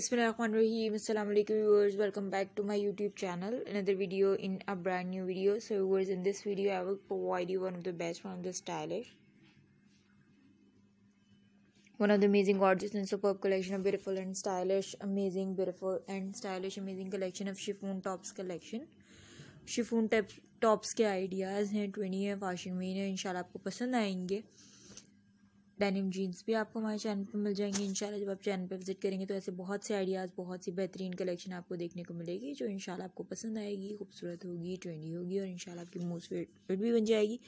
Bismillahirrahmanirrahim. viewers. Welcome back to my YouTube channel. Another video in a brand new video. So viewers, in this video I will provide you one of the best, one of the stylish, one of the amazing, gorgeous and superb collection of beautiful and stylish, amazing, beautiful and stylish, amazing collection of chiffon tops collection. Chiffon tops के ideas हैं twenty है washing महीने इंशाल्लाह आपको पसंद आएंगे denim jeans भी आपको हमारे चैनल पर मिल जाएंगे इंशाल्लाह जब आप चैनल पर विजिट करेंगे तो ऐसे बहुत से आइडियाज़ बहुत सी बेहतरीन कलेक्शन आपको देखने को मिलेगी जो इंशाल्लाह आपको पसंद आएगी खूबसूरत होगी ट्रेंडी होगी और इंशाल्लाह आपकी मोस्ट फेवरेट भी बन जाएगी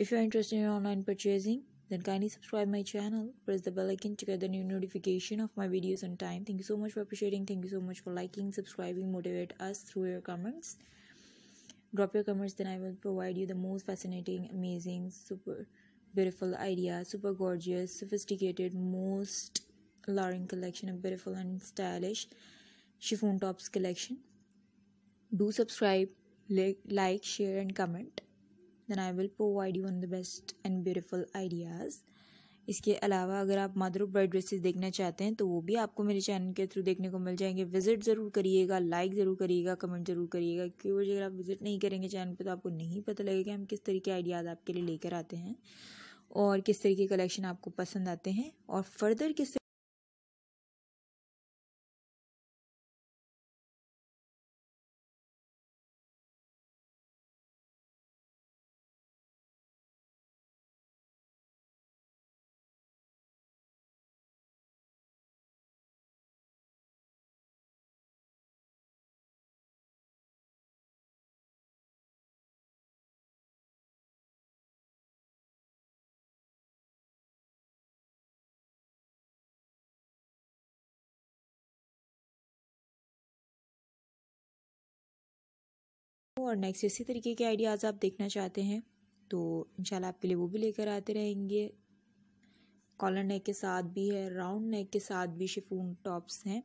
if you interested in online purchasing then kindly subscribe my channel press the bell icon to get the new notification of my videos and time thank you so much for sharing thank you so much for liking subscribing motivate us through your comments drop your comments then I will provide you the most fascinating amazing super beautiful idea super gorgeous sophisticated most alluring collection of beautiful and stylish chiffon tops collection do subscribe like share and comment then i will provide you on the best and beautiful ideas इसके अलावा अगर आप mother of bride dresses देखना चाहते हैं तो वो भी आपको मेरे चैनल के थ्रू देखने को मिल जाएंगे विजिट ज़रूर करिएगा लाइक ज़रूर करिएगा कमेंट ज़रूर करिएगा क्योंकि अगर आप विजिट नहीं करेंगे चैनल पे तो आपको नहीं पता लगेगा हम किस तरीके आइडियाज़ आपके लिए लेकर आते हैं और किस तरह के कलेक्शन आपको पसंद आते हैं और फर्दर किस और नेक्स्ट इसी तरीके के आइडियाज़ आप देखना चाहते हैं तो इंशाल्लाह आपके लिए वो भी लेकर आते रहेंगे कॉलर नेक के साथ भी है राउंड नेक के साथ भी शिफून टॉप्स हैं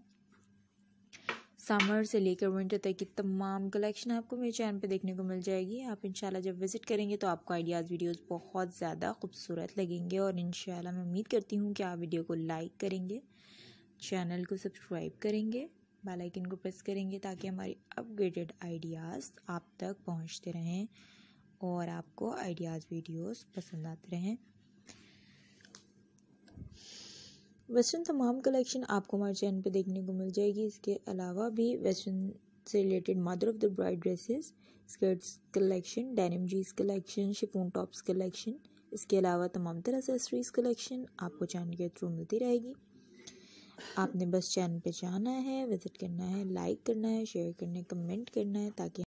समर से लेकर विंटर तक की तमाम कलेक्शन आपको मेरे चैनल पे देखने को मिल जाएगी आप इंशाल्लाह जब विज़िट करेंगे तो आपको आइडियाज़ वीडियोस बहुत ज़्यादा खूबसूरत लगेंगे और इंशाल्लाह मैं उम्मीद करती हूँ कि आप वीडियो को लाइक करेंगे चैनल को सब्सक्राइब करेंगे बेल आइकन को प्रेस करेंगे ताकि हमारी अपग्रेडेड आइडियाज़ आप तक पहुंचते रहें और आपको आइडियाज़ वीडियोस पसंद आते रहें वेस्टर्न तमाम कलेक्शन आपको हमारे चैनल पे देखने को मिल जाएगी इसके अलावा भी वेस्टर्न से related mother of the bride dresses skirts collection denim जीस कलेक्शन शिपून टॉप्स कलेक्शन इसके अलावा तमाम तरह से कलेक्शन आपको चैनल के थ्रू मिलती रहेगी आपने बस चैनल पे जाना है विज़िट करना है लाइक करना है शेयर करना है कमेंट करना है ताकि